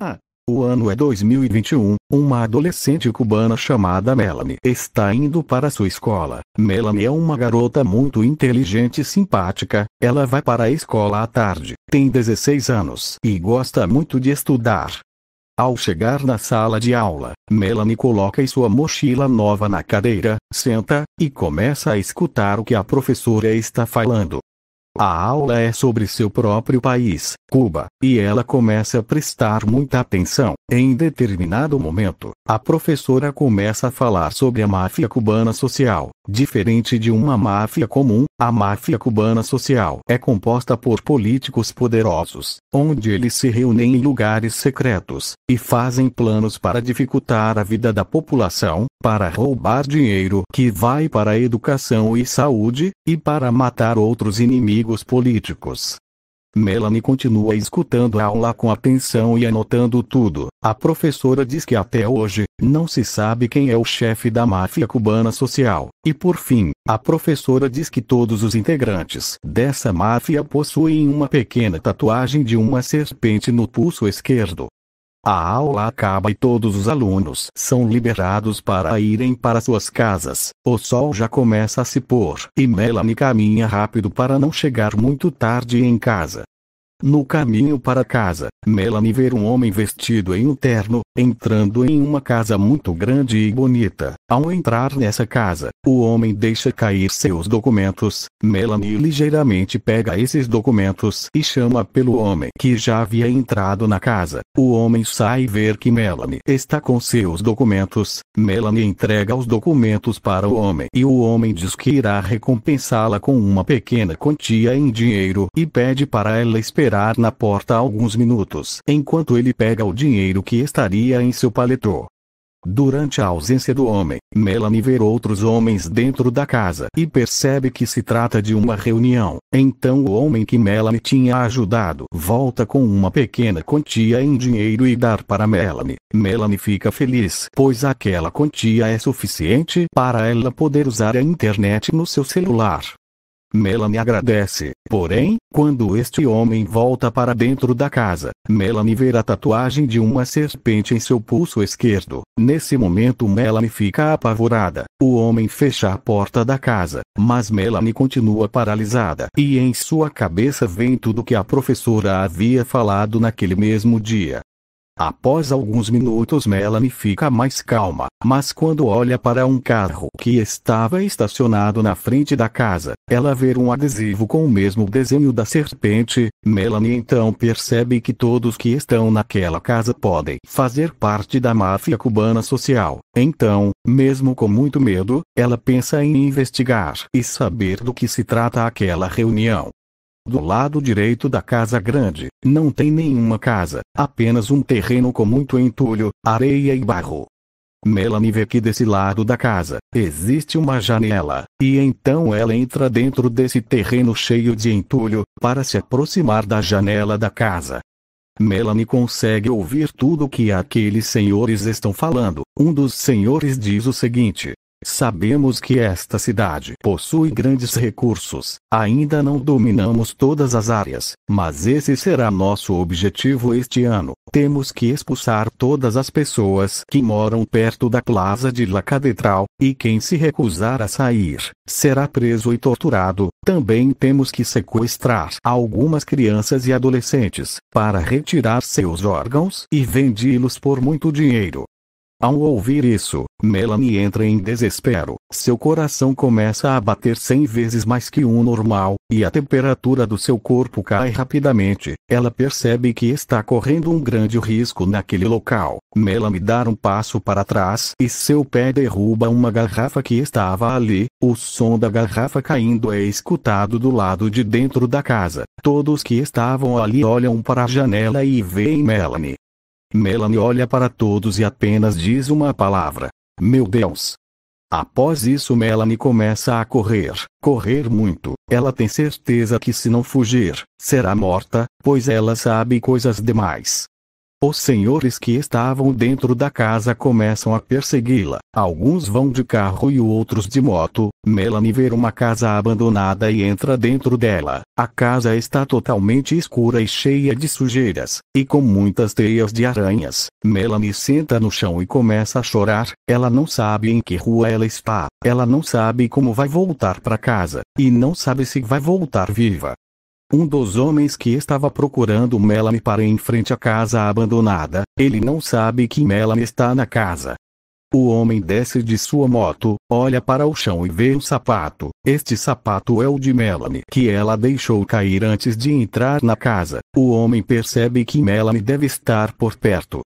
Ah, o ano é 2021. Uma adolescente cubana chamada Melanie está indo para sua escola. Melanie é uma garota muito inteligente e simpática. Ela vai para a escola à tarde, tem 16 anos e gosta muito de estudar. Ao chegar na sala de aula, Melanie coloca sua mochila nova na cadeira, senta e começa a escutar o que a professora está falando. A aula é sobre seu próprio país, Cuba, e ela começa a prestar muita atenção. Em determinado momento, a professora começa a falar sobre a máfia cubana social. Diferente de uma máfia comum, a máfia cubana social é composta por políticos poderosos, onde eles se reúnem em lugares secretos e fazem planos para dificultar a vida da população, para roubar dinheiro que vai para a educação e saúde, e para matar outros inimigos políticos. Melanie continua escutando a aula com atenção e anotando tudo. A professora diz que até hoje, não se sabe quem é o chefe da máfia cubana social. E por fim, a professora diz que todos os integrantes dessa máfia possuem uma pequena tatuagem de uma serpente no pulso esquerdo. A aula acaba e todos os alunos são liberados para irem para suas casas. O sol já começa a se pôr e Melanie caminha rápido para não chegar muito tarde em casa. No caminho para casa, Melanie vê um homem vestido em um terno, entrando em uma casa muito grande e bonita. Ao entrar nessa casa, o homem deixa cair seus documentos. Melanie ligeiramente pega esses documentos e chama pelo homem que já havia entrado na casa. O homem sai ver que Melanie está com seus documentos. Melanie entrega os documentos para o homem e o homem diz que irá recompensá-la com uma pequena quantia em dinheiro e pede para ela esperar esperar na porta alguns minutos enquanto ele pega o dinheiro que estaria em seu paletó. Durante a ausência do homem, Melanie vê outros homens dentro da casa e percebe que se trata de uma reunião. Então o homem que Melanie tinha ajudado volta com uma pequena quantia em dinheiro e dar para Melanie. Melanie fica feliz, pois aquela quantia é suficiente para ela poder usar a internet no seu celular. Melanie agradece, porém, quando este homem volta para dentro da casa, Melanie vê a tatuagem de uma serpente em seu pulso esquerdo. Nesse momento, Melanie fica apavorada. O homem fecha a porta da casa, mas Melanie continua paralisada e em sua cabeça vem tudo que a professora havia falado naquele mesmo dia. Após alguns minutos Melanie fica mais calma, mas quando olha para um carro que estava estacionado na frente da casa, ela vê um adesivo com o mesmo desenho da serpente. Melanie então percebe que todos que estão naquela casa podem fazer parte da máfia cubana social. Então, mesmo com muito medo, ela pensa em investigar e saber do que se trata aquela reunião. Do lado direito da casa grande, não tem nenhuma casa, apenas um terreno com muito entulho, areia e barro. Melanie vê que desse lado da casa, existe uma janela, e então ela entra dentro desse terreno cheio de entulho, para se aproximar da janela da casa. Melanie consegue ouvir tudo que aqueles senhores estão falando. Um dos senhores diz o seguinte: Sabemos que esta cidade possui grandes recursos, ainda não dominamos todas as áreas, mas esse será nosso objetivo este ano. Temos que expulsar todas as pessoas que moram perto da Plaza de La Catedral, e quem se recusar a sair, será preso e torturado. Também temos que sequestrar algumas crianças e adolescentes, para retirar seus órgãos e vendê-los por muito dinheiro. Ao ouvir isso, Melanie entra em desespero. Seu coração começa a bater 100 vezes mais que o normal, e a temperatura do seu corpo cai rapidamente. Ela percebe que está correndo um grande risco naquele local. Melanie dá um passo para trás e seu pé derruba uma garrafa que estava ali. O som da garrafa caindo é escutado do lado de dentro da casa. Todos que estavam ali olham para a janela e veem Melanie. Melanie olha para todos e apenas diz uma palavra: Meu Deus! Após isso, Melanie começa a correr, correr muito. Ela tem certeza que se não fugir, será morta, pois ela sabe coisas demais. Os senhores que estavam dentro da casa começam a persegui-la. Alguns vão de carro e outros de moto. Melanie vê uma casa abandonada e entra dentro dela. A casa está totalmente escura e cheia de sujeiras, e com muitas teias de aranhas. Melanie senta no chão e começa a chorar. Ela não sabe em que rua ela está. Ela não sabe como vai voltar para casa, e não sabe se vai voltar viva. Um dos homens que estava procurando Melanie para em frente à casa abandonada, ele não sabe que Melanie está na casa. O homem desce de sua moto, olha para o chão e vê um sapato. Este sapato é o de Melanie, que ela deixou cair antes de entrar na casa. O homem percebe que Melanie deve estar por perto.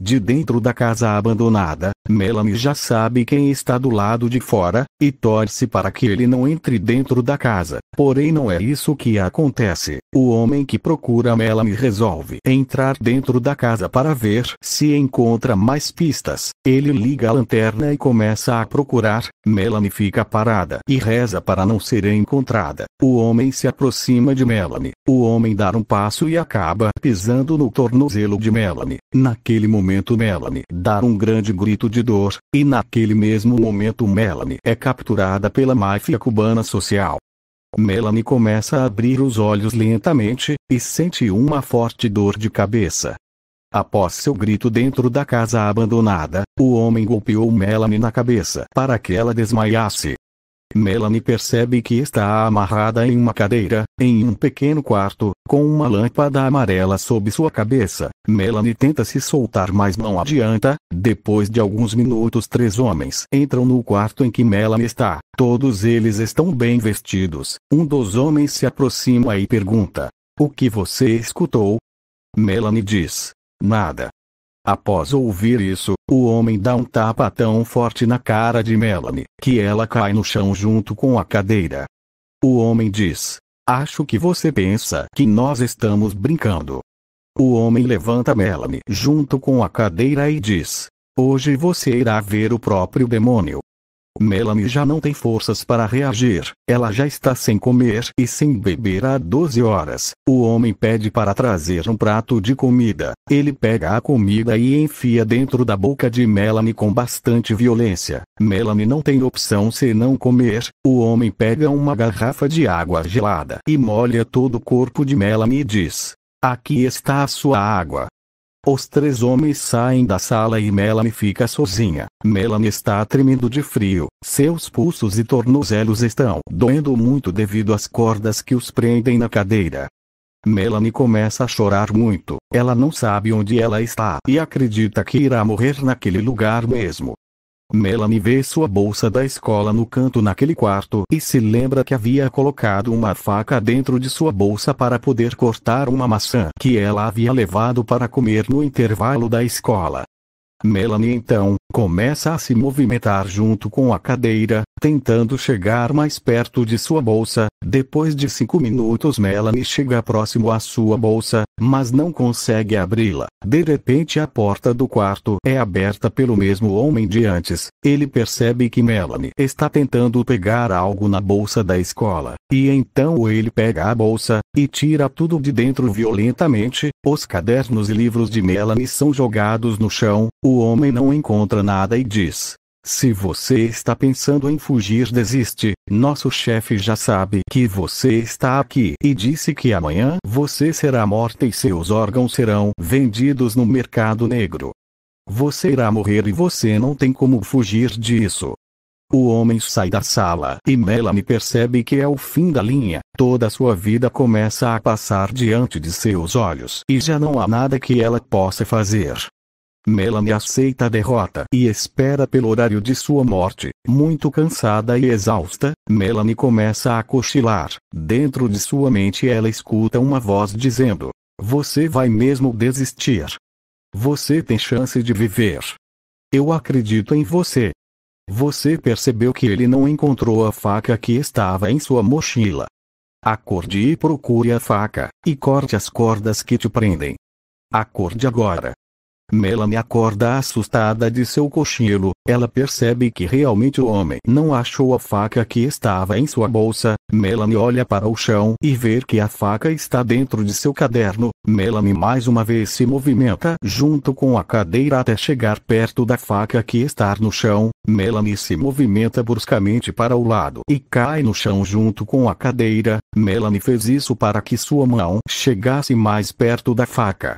De dentro da casa abandonada, Melanie já sabe quem está do lado de fora, e torce para que ele não entre dentro da casa. Porém não é isso que acontece. O homem que procura Melanie resolve entrar dentro da casa para ver se encontra mais pistas. Ele liga a lanterna e começa a procurar. Melanie fica parada e reza para não ser encontrada. O homem se aproxima de Melanie. O homem dá um passo e acaba pisando no tornozelo de Melanie. Naquele momento Melanie dá um grande grito de de dor, e naquele mesmo momento Melanie é capturada pela máfia cubana social. Melanie começa a abrir os olhos lentamente, e sente uma forte dor de cabeça. Após seu grito dentro da casa abandonada, o homem golpeou Melanie na cabeça para que ela desmaiasse. Melanie percebe que está amarrada em uma cadeira, em um pequeno quarto, com uma lâmpada amarela sob sua cabeça. Melanie tenta se soltar, mas não adianta. Depois de alguns minutos, três homens entram no quarto em que Melanie está. Todos eles estão bem vestidos. Um dos homens se aproxima e pergunta: O que você escutou? Melanie diz: Nada. Após ouvir isso, o homem dá um tapa tão forte na cara de Melanie que ela cai no chão junto com a cadeira. O homem diz: Acho que você pensa que nós estamos brincando. O homem levanta Melanie junto com a cadeira e diz: Hoje você irá ver o próprio demônio. Melanie já não tem forças para reagir. Ela já está sem comer e sem beber há 12 horas. O homem pede para trazer um prato de comida. Ele pega a comida e enfia dentro da boca de Melanie com bastante violência. Melanie não tem opção senão comer. O homem pega uma garrafa de água gelada e molha todo o corpo de Melanie e diz: Aqui está a sua água. Os três homens saem da sala e Melanie fica sozinha. Melanie está tremendo de frio. Seus pulsos e tornozelos estão doendo muito devido às cordas que os prendem na cadeira. Melanie começa a chorar muito. Ela não sabe onde ela está e acredita que irá morrer naquele lugar mesmo. Melanie vê sua bolsa da escola no canto naquele quarto e se lembra que havia colocado uma faca dentro de sua bolsa para poder cortar uma maçã que ela havia levado para comer no intervalo da escola. Melanie então começa a se movimentar junto com a cadeira, tentando chegar mais perto de sua bolsa. Depois de cinco minutos, Melanie chega próximo à sua bolsa, mas não consegue abri-la. De repente, a porta do quarto é aberta pelo mesmo homem de antes. Ele percebe que Melanie está tentando pegar algo na bolsa da escola, e então ele pega a bolsa e tira tudo de dentro violentamente. Os cadernos e livros de Melanie são jogados no chão. O homem não encontra nada e diz: Se você está pensando em fugir, desiste. Nosso chefe já sabe que você está aqui e disse que amanhã você será morta e seus órgãos serão vendidos no mercado negro. Você irá morrer e você não tem como fugir disso. O homem sai da sala e Melanie percebe que é o fim da linha. Toda sua vida começa a passar diante de seus olhos e já não há nada que ela possa fazer. Melanie aceita a derrota e espera pelo horário de sua morte. Muito cansada e exausta, Melanie começa a cochilar. Dentro de sua mente ela escuta uma voz dizendo: Você vai mesmo desistir. Você tem chance de viver. Eu acredito em você. Você percebeu que ele não encontrou a faca que estava em sua mochila. Acorde e procure a faca, e corte as cordas que te prendem. Acorde agora, Melanie acorda assustada de seu cochilo, ela percebe que realmente o homem não achou a faca que estava em sua bolsa, Melanie olha para o chão e vê que a faca está dentro de seu caderno, Melanie mais uma vez se movimenta junto com a cadeira até chegar perto da faca que está no chão, Melanie se movimenta bruscamente para o lado e cai no chão junto com a cadeira, Melanie fez isso para que sua mão chegasse mais perto da faca.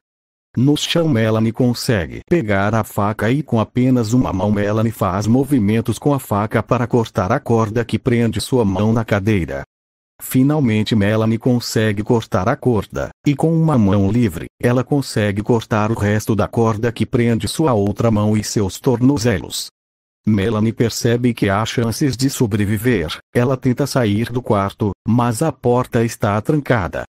No chão Melanie consegue pegar a faca e com apenas uma mão Melanie faz movimentos com a faca para cortar a corda que prende sua mão na cadeira. Finalmente Melanie consegue cortar a corda, e com uma mão livre, ela consegue cortar o resto da corda que prende sua outra mão e seus tornozelos. Melanie percebe que há chances de sobreviver, ela tenta sair do quarto, mas a porta está trancada,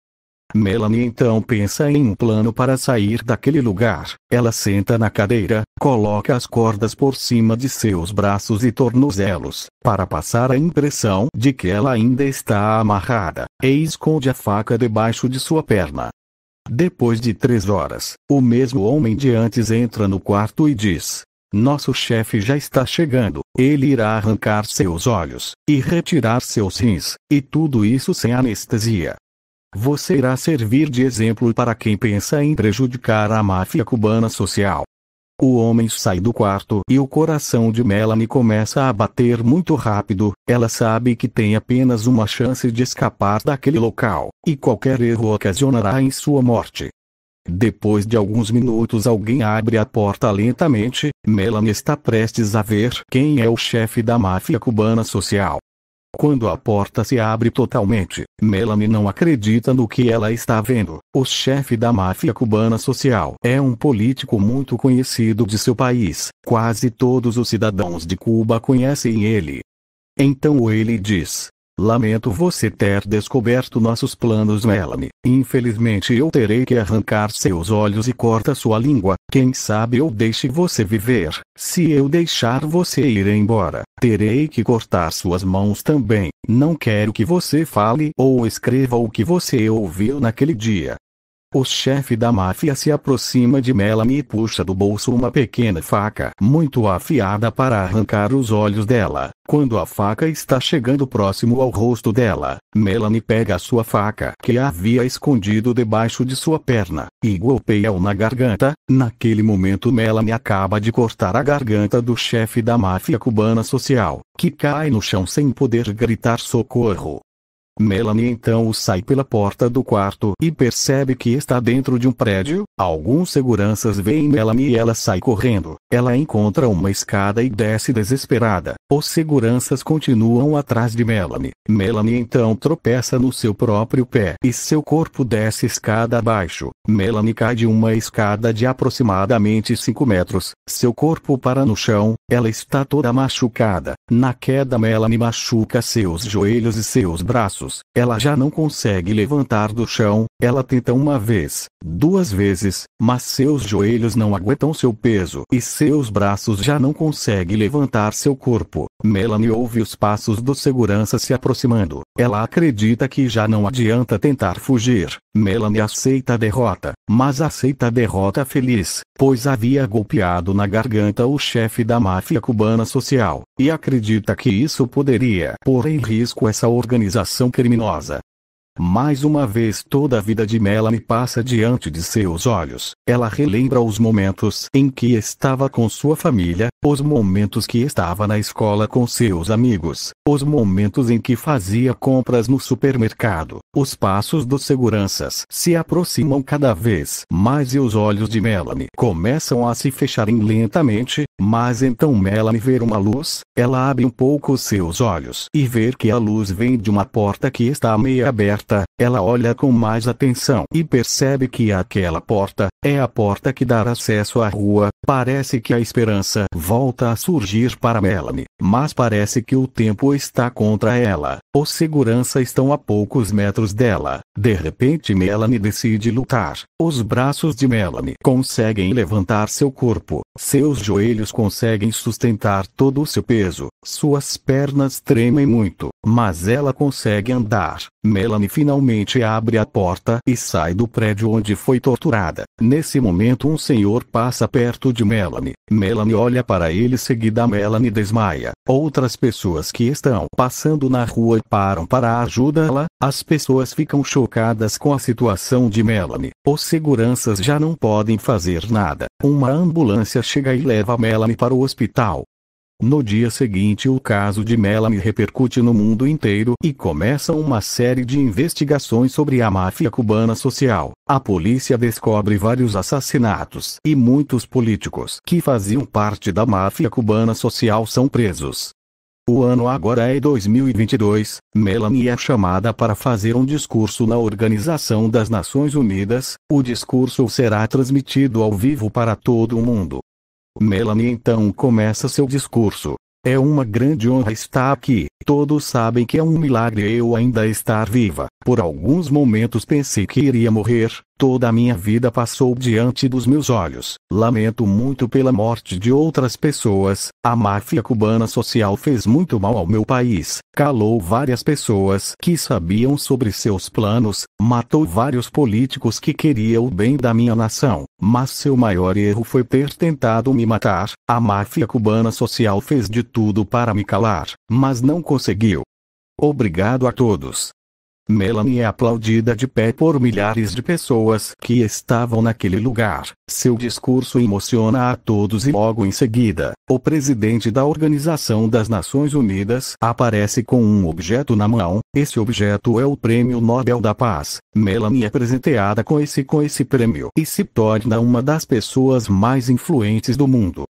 Melanie então pensa em um plano para sair daquele lugar. Ela senta na cadeira, coloca as cordas por cima de seus braços e tornozelos, para passar a impressão de que ela ainda está amarrada, e esconde a faca debaixo de sua perna. Depois de três horas, o mesmo homem de antes entra no quarto e diz: Nosso chefe já está chegando, ele irá arrancar seus olhos, e retirar seus rins, e tudo isso sem anestesia. Você irá servir de exemplo para quem pensa em prejudicar a máfia cubana social. O homem sai do quarto e o coração de Melanie começa a bater muito rápido. Ela sabe que tem apenas uma chance de escapar daquele local, e qualquer erro ocasionará em sua morte. Depois de alguns minutos, alguém abre a porta lentamente. Melanie está prestes a ver quem é o chefe da máfia cubana social. Quando a porta se abre totalmente, Melanie não acredita no que ela está vendo. O chefe da máfia cubana social é um político muito conhecido de seu país. Quase todos os cidadãos de Cuba conhecem ele. Então ele diz: Lamento você ter descoberto nossos planos Melanie. Infelizmente eu terei que arrancar seus olhos e cortar sua língua. Quem sabe eu deixe você viver. Se eu deixar você ir embora, terei que cortar suas mãos também. Não quero que você fale ou escreva o que você ouviu naquele dia. O chefe da máfia se aproxima de Melanie e puxa do bolso uma pequena faca muito afiada para arrancar os olhos dela. Quando a faca está chegando próximo ao rosto dela, Melanie pega a sua faca que havia escondido debaixo de sua perna e golpeia-o na garganta. Naquele momento, Melanie acaba de cortar a garganta do chefe da máfia cubana social, que cai no chão sem poder gritar socorro. Melanie então o sai pela porta do quarto e percebe que está dentro de um prédio. Alguns seguranças veem Melanie e ela sai correndo. Ela encontra uma escada e desce desesperada. Os seguranças continuam atrás de Melanie. Melanie então tropeça no seu próprio pé e seu corpo desce escada abaixo. Melanie cai de uma escada de aproximadamente 5 metros. Seu corpo para no chão. Ela está toda machucada. Na queda, Melanie machuca seus joelhos e seus braços ela já não consegue levantar do chão, ela tenta uma vez, duas vezes, mas seus joelhos não aguentam seu peso e seus braços já não conseguem levantar seu corpo. Melanie ouve os passos do segurança se aproximando. Ela acredita que já não adianta tentar fugir. Melanie aceita a derrota, mas aceita a derrota feliz, pois havia golpeado na garganta o chefe da máfia cubana social, e acredita que isso poderia pôr em risco essa organização criminosa. Mais uma vez toda a vida de Melanie passa diante de seus olhos. Ela relembra os momentos em que estava com sua família, os momentos que estava na escola com seus amigos, os momentos em que fazia compras no supermercado. Os passos dos seguranças se aproximam cada vez mais e os olhos de Melanie começam a se fecharem lentamente, mas então Melanie vê uma luz, ela abre um pouco os seus olhos e vê que a luz vem de uma porta que está meia aberta, ela olha com mais atenção e percebe que aquela porta, é a porta que dá acesso à rua, parece que a esperança volta a surgir para Melanie, mas parece que o tempo está contra ela, os segurança estão a poucos metros dela, de repente Melanie decide lutar, os braços de Melanie conseguem levantar seu corpo, seus joelhos conseguem sustentar todo o seu peso. Suas pernas tremem muito, mas ela consegue andar. Melanie finalmente abre a porta e sai do prédio onde foi torturada. Nesse momento, um senhor passa perto de Melanie. Melanie olha para ele, seguida Melanie desmaia. Outras pessoas que estão passando na rua param para ajudá-la. As pessoas ficam chocadas com a situação de Melanie. Os seguranças já não podem fazer nada. Uma ambulância chega e leva Melanie Melanie para o hospital. No dia seguinte, o caso de Melanie repercute no mundo inteiro e começa uma série de investigações sobre a máfia cubana social. A polícia descobre vários assassinatos e muitos políticos que faziam parte da máfia cubana social são presos. O ano agora é 2022. Melanie é chamada para fazer um discurso na Organização das Nações Unidas. O discurso será transmitido ao vivo para todo o mundo. Melanie então começa seu discurso. É uma grande honra estar aqui. Todos sabem que é um milagre eu ainda estar viva. Por alguns momentos pensei que iria morrer, Toda a minha vida passou diante dos meus olhos. Lamento muito pela morte de outras pessoas. A máfia cubana social fez muito mal ao meu país. Calou várias pessoas que sabiam sobre seus planos, matou vários políticos que queriam o bem da minha nação. Mas seu maior erro foi ter tentado me matar. A máfia cubana social fez de tudo para me calar, mas não conseguiu. Obrigado a todos. Melanie é aplaudida de pé por milhares de pessoas que estavam naquele lugar. Seu discurso emociona a todos e logo em seguida, o presidente da Organização das Nações Unidas aparece com um objeto na mão. Esse objeto é o Prêmio Nobel da Paz. Melanie é presenteada com esse com esse prêmio e se torna uma das pessoas mais influentes do mundo.